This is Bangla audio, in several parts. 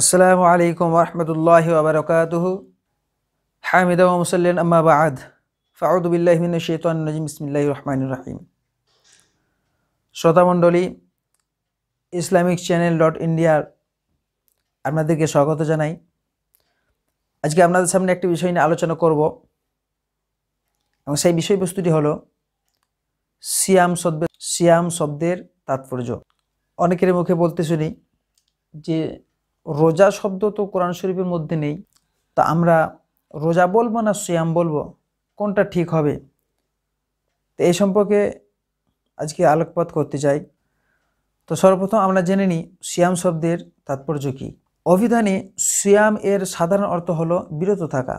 আসসালামু আলাইকুম রহমতুল্লাহ আবরকাতহ হামিদা মুসল্লিন আম্মাবাদ ফাউদুবিল্লাহমিন শেতানজিম ইসমিল্লাহ রহমান রাহিম শ্রোতামণ্ডলী ইসলামিক চ্যানেল ডট ইন্ডিয়ার আপনাদেরকে স্বাগত জানাই আজকে আপনাদের সামনে একটি বিষয় নিয়ে আলোচনা করব এবং সেই বিষয়বস্তুটি হলো সিয়াম শব্দের সিয়াম শব্দের তাৎপর্য অনেকের মুখে বলতে শুনি যে রোজা শব্দ তো কোরআন শরীফের মধ্যে নেই তা আমরা রোজা বলবো না সিয়াম বলবো কোনটা ঠিক হবে তো এই সম্পর্কে আজকে আলোকপাত করতে চাই তো সর্বপ্রথম আমরা জেনে নিই সিয়াম শব্দের তাৎপর্য কী অভিধানে সিয়াম এর সাধারণ অর্থ হল বিরত থাকা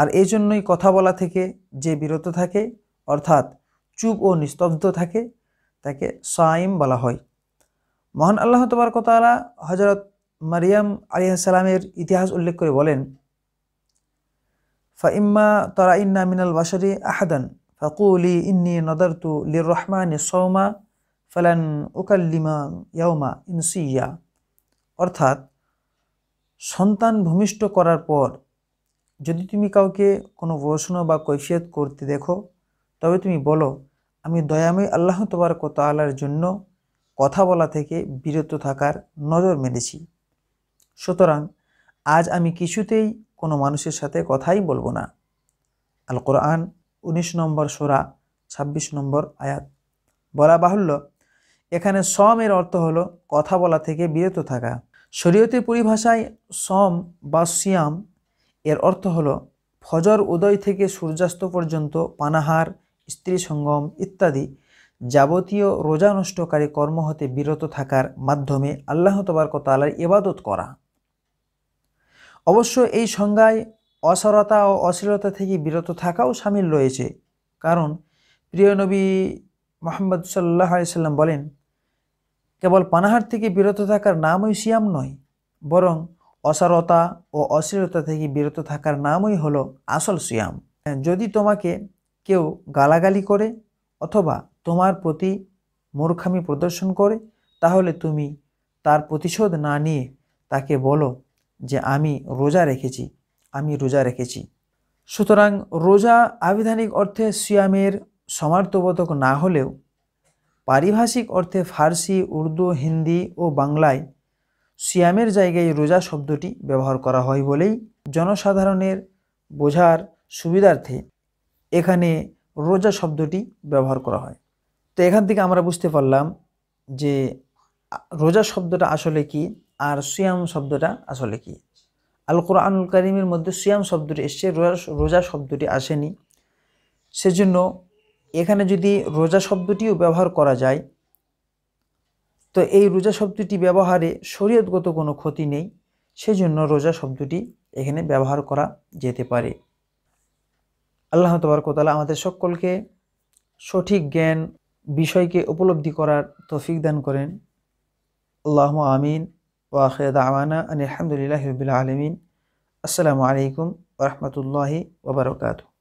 আর এই জন্যই কথা বলা থেকে যে বিরত থাকে অর্থাৎ চুপ ও নিস্তব্ধ থাকে তাকে সাইম বলা হয় মহান আল্লাহ কথা হজরত মারিয়াম আলিয়াসালামের ইতিহাস উল্লেখ করে বলেন ফাইম্মা তরা ইন্না মিনাল বাসারি আহাদান ফাকুলি ইন্নি নদারতু লির রহমান সৌমা ফালান উকাল্লিমা ইয়াউমা ইনসিয়া অর্থাৎ সন্তান ভূমিষ্ঠ করার পর যদি তুমি কাউকে কোনো প্রশ্ন বা কৈফিয়ত করতে দেখো তবে তুমি বলো আমি দয়াময় আল্লাহ কত আলার জন্য কথা বলা থেকে বিরত থাকার নজর মেরেছি সুতরাং আজ আমি কিছুতেই কোনো মানুষের সাথে কথাই বলবো না আল কোরআন উনিশ নম্বর সোরা ২৬ নম্বর আয়াত বলা বাহুল্য এখানে সম এর অর্থ হল কথা বলা থেকে বিরত থাকা শরীয়তে পরিভাষায় সম বা সিয়াম এর অর্থ হল ফজর উদয় থেকে সূর্যাস্ত পর্যন্ত পানাহার স্ত্রী সঙ্গম ইত্যাদি যাবতীয় রোজা নষ্টকারী কর্ম হতে বিরত থাকার মাধ্যমে আল্লাহ তবারকতালার ইবাদত করা অবশ্য এই সংজ্ঞায় অসরতা ও অশ্লীলতা থেকে বিরত থাকাও সামিল রয়েছে কারণ প্রিয় নবী মোহাম্মদ সাল্লাহ সাল্লাম বলেন কেবল পানাহার থেকে বিরত থাকার নামই সিয়াম নয় বরং অসারতা ও অশ্লীলতা থেকে বিরত থাকার নামই হলো আসল সিয়াম যদি তোমাকে কেউ গালাগালি করে অথবা তোমার প্রতি মূর্খামি প্রদর্শন করে তাহলে তুমি তার প্রতিশোধ না নিয়ে তাকে বলো যে আমি রোজা রেখেছি আমি রোজা রেখেছি সুতরাং রোজা আবিধানিক অর্থে সিয়ামের সমার্থবোধক না হলেও পারিভাষিক অর্থে ফার্সি উর্দু হিন্দি ও বাংলায় সিয়ামের জায়গায় রোজা শব্দটি ব্যবহার করা হয় বলেই জনসাধারণের বোঝার সুবিধার্থে এখানে রোজা শব্দটি ব্যবহার করা হয় তো এখান থেকে আমরা বুঝতে পারলাম যে রোজা শব্দটা আসলে কি আর সিয়াম শব্দটা আসলে কি আল কোরআনুল করিমের মধ্যে সিয়াম শব্দটি এসছে রোজা রোজা শব্দটি আসেনি সেজন্য এখানে যদি রোজা শব্দটিও ব্যবহার করা যায় তো এই রোজা শব্দটি ব্যবহারে শরীয়তগত কোনো ক্ষতি নেই সেজন্য রোজা শব্দটি এখানে ব্যবহার করা যেতে পারে আল্লাহ তবরকতালা আমাদের সকলকে সঠিক জ্ঞান বিষয়কে উপলব্ধি করার তৌফিক দান করেন আল্লাহ আমিন ওয়াখেদ আওয়ানা আলহামদুলিল্লাহ রবিল আলমিন আসসালামু আলাইকুম রহমতুল্লাহি ওবরকাতু